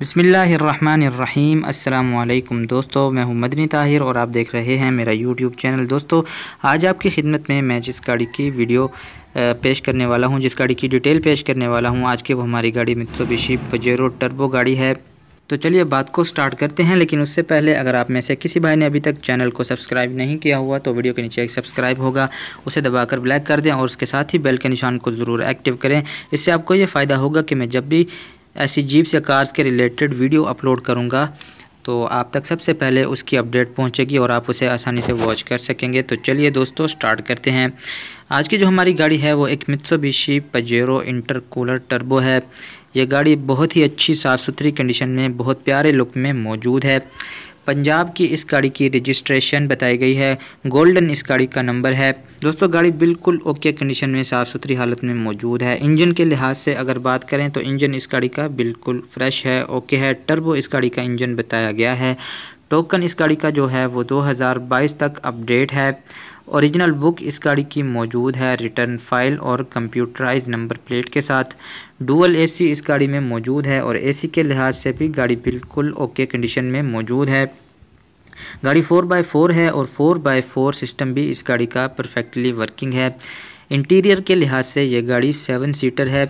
बिसमीम् अल्लाम दोस्तों मैं हूं मदनी ताहिर और आप देख रहे हैं मेरा यूट्यूब चैनल दोस्तों आज आपकी खिदमत में मैं जिस गाड़ी की वीडियो पेश करने वाला हूं जिस गाड़ी की डिटेल पेश करने वाला हूं आज की वो हमारी गाड़ी मित्सोबिशी पजेरो टर्बो गाड़ी है तो चलिए बात को स्टार्ट करते हैं लेकिन उससे पहले अगर आप में से किसी भाई ने अभी तक चैनल को सब्सक्राइब नहीं किया हुआ तो वीडियो के नीचे एक सब्सक्राइब होगा उसे दबाकर ब्लैक कर दें और उसके साथ ही बेल के निशान को ज़रूर एक्टिव करें इससे आपको ये फ़ायदा होगा कि मैं जब भी ऐसी जीप्स या कार्स के रिलेटेड वीडियो अपलोड करूँगा तो आप तक सबसे पहले उसकी अपडेट पहुंचेगी और आप उसे आसानी से वॉच कर सकेंगे तो चलिए दोस्तों स्टार्ट करते हैं आज की जो हमारी गाड़ी है वो एक मित्सोबिशी पजेरो इंटरकूलर टर्बो है ये गाड़ी बहुत ही अच्छी साफ़ सुथरी कंडीशन में बहुत प्यारे लुक में मौजूद है पंजाब की इस गाड़ी की रजिस्ट्रेशन बताई गई है गोल्डन इस गाड़ी का नंबर है दोस्तों गाड़ी बिल्कुल ओके कंडीशन में साफ़ सुथरी हालत में मौजूद है इंजन के लिहाज से अगर बात करें तो इंजन इस गाड़ी का बिल्कुल फ्रेश है ओके है टर्बो इस गाड़ी का इंजन बताया गया है टोकन इस गाड़ी का जो है वो 2022 तक अपडेट है ओरिजिनल बुक इस गाड़ी की मौजूद है रिटर्न फाइल और कंप्यूटराइज नंबर प्लेट के साथ डुअल एसी इस गाड़ी में मौजूद है और एसी के लिहाज से भी गाड़ी बिल्कुल ओके कंडीशन में मौजूद है गाड़ी फ़ोर बाई फ़ोर है और फ़ोर बाई फ़ोर सिस्टम भी इस गाड़ी का परफेक्टली वर्किंग है इंटीरियर के लिहाज से ये गाड़ी सेवन सीटर है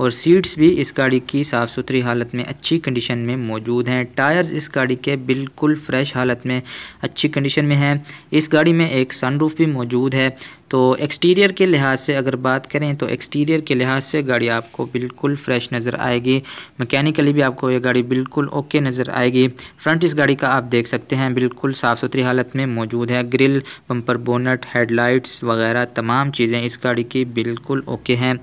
और सीट्स भी इस गाड़ी की साफ़ सुथरी हालत में अच्छी कंडीशन में मौजूद हैं टायर्स इस गाड़ी के बिल्कुल फ्रेश हालत में अच्छी कंडीशन में हैं इस गाड़ी में एक सनरूफ भी मौजूद है तो एक्सटीरियर के लिहाज से अगर बात करें तो एक्सटीरियर के लिहाज से गाड़ी आपको बिल्कुल फ्रेश नज़र आएगी मैकेनिकली भी आपको यह गाड़ी बिल्कुल ओके नज़र आएगी फ्रंट इस गाड़ी का आप देख सकते हैं बिल्कुल साफ़ सुथरी हालत में मौजूद है ग्रिल बम्पर बोनट हेडलाइट्स वगैरह तमाम चीज़ें इस गाड़ी की बिल्कुल ओके है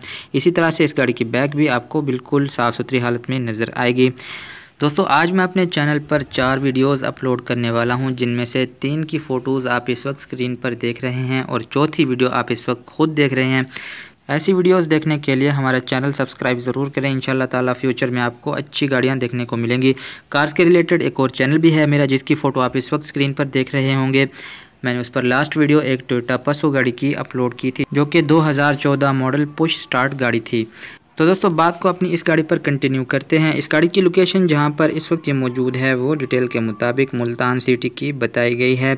इसी तरह से इस गाड़ी की बैक भी आपको बिल्कुल साफ़ सुथरी हालत में नज़र आएगी दोस्तों आज मैं अपने चैनल पर चार वीडियोस अपलोड करने वाला हूं जिनमें से तीन की फ़ोटोज़ आप इस वक्त स्क्रीन पर देख रहे हैं और चौथी वीडियो आप इस वक्त खुद देख रहे हैं ऐसी वीडियोस देखने के लिए हमारा चैनल सब्सक्राइब ज़रूर करें इन ताला फ्यूचर में आपको अच्छी गाड़ियां देखने को मिलेंगी कार्स के रिलेटेड एक और चैनल भी है मेरा जिसकी फ़ोटो आप इस वक्त स्क्रीन पर देख रहे होंगे मैंने उस पर लास्ट वीडियो एक टोयोटा पशु गाड़ी की अपलोड की थी जो कि 2014 मॉडल पुश स्टार्ट गाड़ी थी तो दोस्तों बात को अपनी इस गाड़ी पर कंटिन्यू करते हैं इस गाड़ी की लोकेशन जहां पर इस वक्त ये मौजूद है वो डिटेल के मुताबिक मुल्तान सिटी की बताई गई है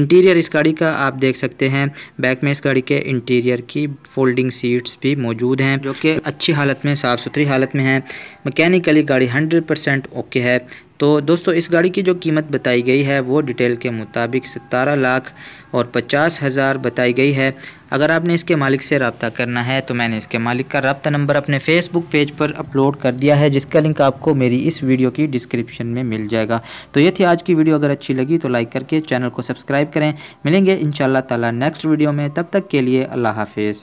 इंटीरियर इस गाड़ी का आप देख सकते हैं बैक में इस गाड़ी के इंटीरियर की फोल्डिंग सीट्स भी मौजूद हैं जो कि अच्छी हालत में साफ़ सुथरी हालत में है मकैनिकली गाड़ी हंड्रेड ओके है तो दोस्तों इस गाड़ी की जो कीमत बताई गई है वो डिटेल के मुताबिक सतारह लाख और पचास हज़ार बताई गई है अगर आपने इसके मालिक से रबता करना है तो मैंने इसके मालिक का रबता नंबर अपने फेसबुक पेज पर अपलोड कर दिया है जिसका लिंक आपको मेरी इस वीडियो की डिस्क्रिप्शन में मिल जाएगा तो ये थी आज की वीडियो अगर अच्छी लगी तो लाइक करके चैनल को सब्सक्राइब करें मिलेंगे इन शाला नेक्स्ट वीडियो में तब तक के लिए अल्लाह हाफिज़